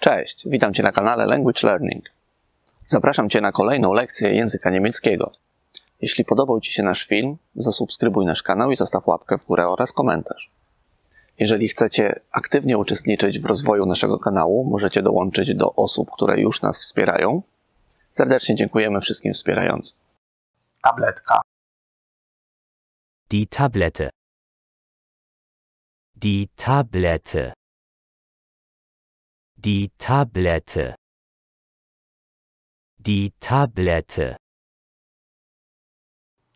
Cześć, witam Cię na kanale Language Learning. Zapraszam Cię na kolejną lekcję języka niemieckiego. Jeśli podobał Ci się nasz film, zasubskrybuj nasz kanał i zostaw łapkę w górę oraz komentarz. Jeżeli chcecie aktywnie uczestniczyć w rozwoju naszego kanału, możecie dołączyć do osób, które już nas wspierają. Serdecznie dziękujemy wszystkim wspierającym. Tabletka. Die Tablette. Die Tablette. Die Tablette. Die Tablette.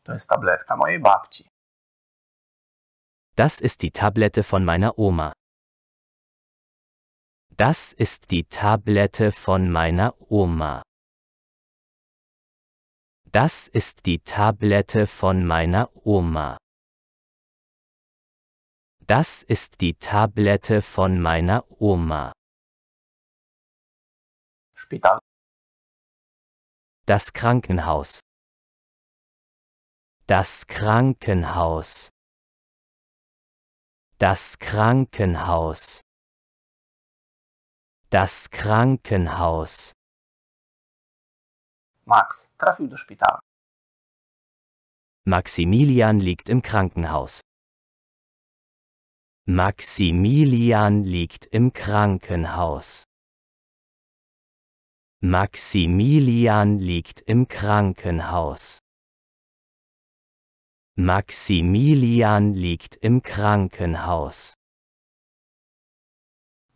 To tabletka mojej babci. Das ist die Tablette von meiner Oma. Das ist die Tablette von meiner Oma. Das ist die Tablette von meiner Oma. Das ist die Tablette von meiner Oma. Spital. Das Krankenhaus. Das Krankenhaus. Das Krankenhaus. Das Krankenhaus. Max trafił do szpitala. Maximilian liegt im Krankenhaus. Maximilian liegt im Krankenhaus. Maximilian liegt im Krankenhaus. Maximilian liegt im Krankenhaus.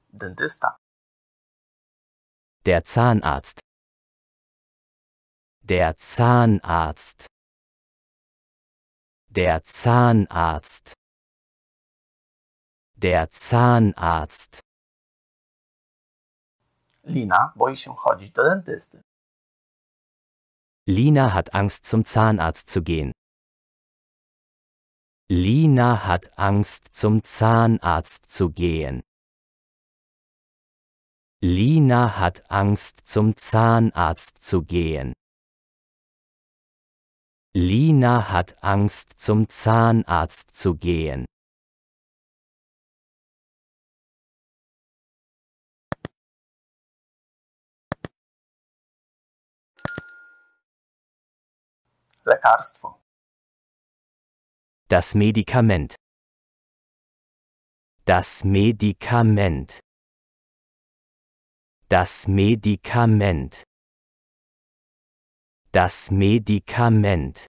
Dentista. Der Zahnarzt. Der Zahnarzt. Der Zahnarzt. Der Zahnarzt. Lina boi się chodzić do dentysty. Lina hat Angst zum Zahnarzt zu gehen. Lina hat Angst zum Zahnarzt zu gehen. Lina hat Angst zum Zahnarzt zu gehen. Lina hat Angst zum Zahnarzt zu gehen. lekarstwo. Das Medikament. Das Medikament. Das Medikament. Das Medikament.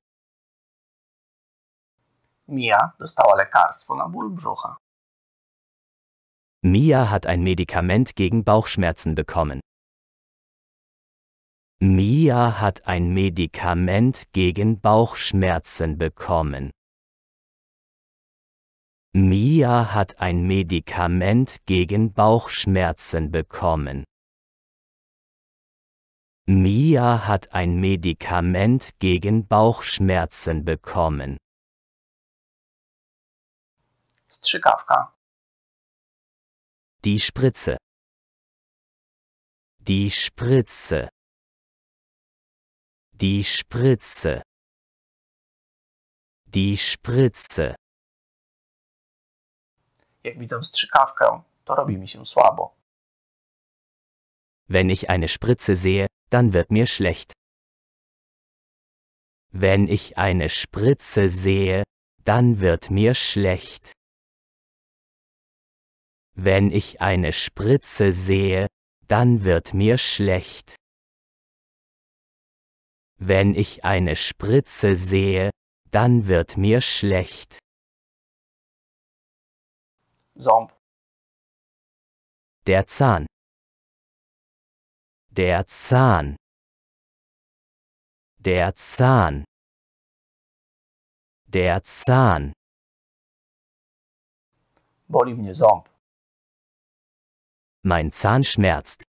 Mia dostała lekarstwo na ból brzucha. Mia hat ein Medikament gegen Bauchschmerzen bekommen. Mia hat ein Medikament gegen Bauchschmerzen bekommen. Mia hat ein Medikament gegen Bauchschmerzen bekommen. Mia hat ein Medikament gegen Bauchschmerzen bekommen. Strzykawka. Die Spritze. Die Spritze. Die Spritze. Die Spritze. Jak widzę strzykawkę, to robi mi się słabo. Wenn ich eine Spritze sehe, dann wird mir schlecht. Wenn ich eine Spritze sehe, dann wird mir schlecht. Wenn ich eine Spritze sehe, dann wird mir schlecht. Wenn ich eine Spritze sehe, dann wird mir schlecht. Zomb. Der Zahn. Der Zahn. Der Zahn. Der Zahn. Boli mnie ząb. Mein Zahn schmerzt.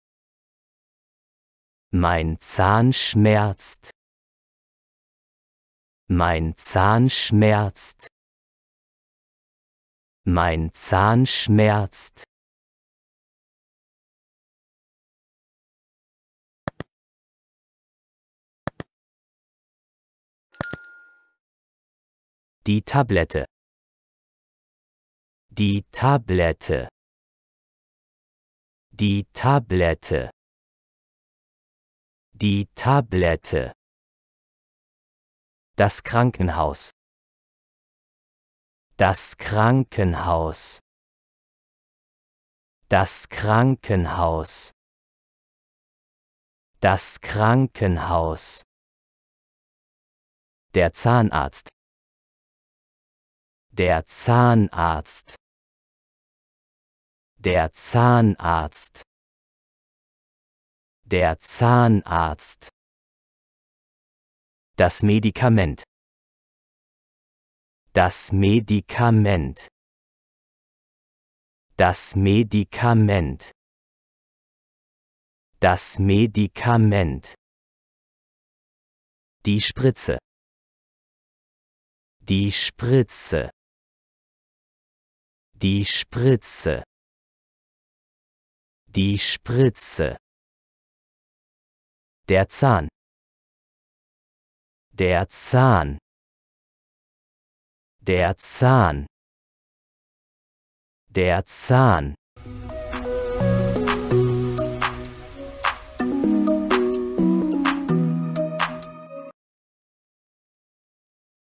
Mein Zahn schmerzt. Mein Zahn schmerzt. Mein Zahn schmerzt. Die Tablette. Die Tablette. Die Tablette. Die Tablette. Das Krankenhaus. Das Krankenhaus. Das Krankenhaus. Das Krankenhaus. Der Zahnarzt. Der Zahnarzt. Der Zahnarzt. Der Zahnarzt. Das Medikament. Das Medikament. Das Medikament. Das Medikament. Die Spritze. Die Spritze. Die Spritze. Die Spritze. Der Zahn. Der Zahn. Der Zahn. Der Zahn.